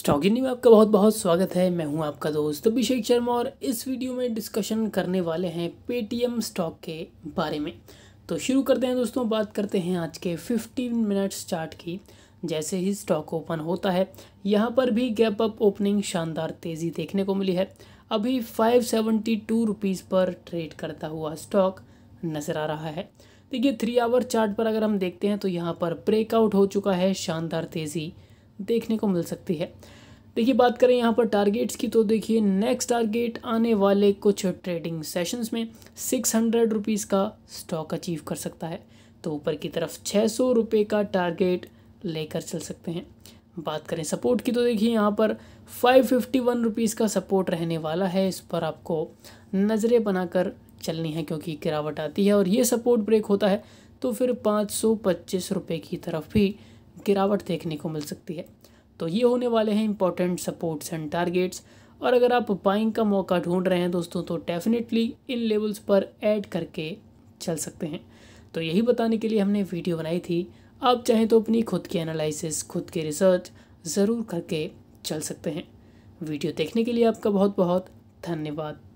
स्टॉगिनी में आपका बहुत बहुत स्वागत है मैं हूं आपका दोस्त अभिषेक शर्मा और इस वीडियो में डिस्कशन करने वाले हैं पेटीएम स्टॉक के बारे में तो शुरू करते हैं दोस्तों बात करते हैं आज के 15 मिनट्स चार्ट की जैसे ही स्टॉक ओपन होता है यहाँ पर भी गैप अप ओपनिंग शानदार तेज़ी देखने को मिली है अभी फाइव सेवेंटी टू रुपीज़ पर ट्रेड करता हुआ स्टॉक नज़र आ रहा है देखिए थ्री आवर चार्ट पर अगर हम देखते हैं तो यहाँ पर ब्रेकआउट हो चुका है शानदार तेज़ी देखने को मिल सकती है देखिए बात करें यहाँ पर टारगेट्स की तो देखिए नेक्स्ट टारगेट आने वाले कुछ ट्रेडिंग सेशंस में सिक्स हंड्रेड रुपीज़ का स्टॉक अचीव कर सकता है तो ऊपर की तरफ छः सौ रुपये का टारगेट लेकर चल सकते हैं बात करें सपोर्ट की तो देखिए यहाँ पर फाइव फिफ्टी वन रुपीज़ का सपोर्ट रहने वाला है इस पर आपको नज़रें बनाकर चलनी है क्योंकि गिरावट आती है और ये सपोर्ट ब्रेक होता है तो फिर पाँच सौ पच्चीस रुपये की तरफ भी गिरावट देखने को मिल सकती है तो ये होने वाले हैं इंपॉर्टेंट सपोर्ट्स एंड टारगेट्स और अगर आप बाइंग का मौका ढूंढ रहे हैं दोस्तों तो डेफिनेटली इन लेवल्स पर ऐड करके चल सकते हैं तो यही बताने के लिए हमने वीडियो बनाई थी आप चाहें तो अपनी खुद की एनालिसिस खुद के रिसर्च ज़रूर करके चल सकते हैं वीडियो देखने के लिए आपका बहुत बहुत धन्यवाद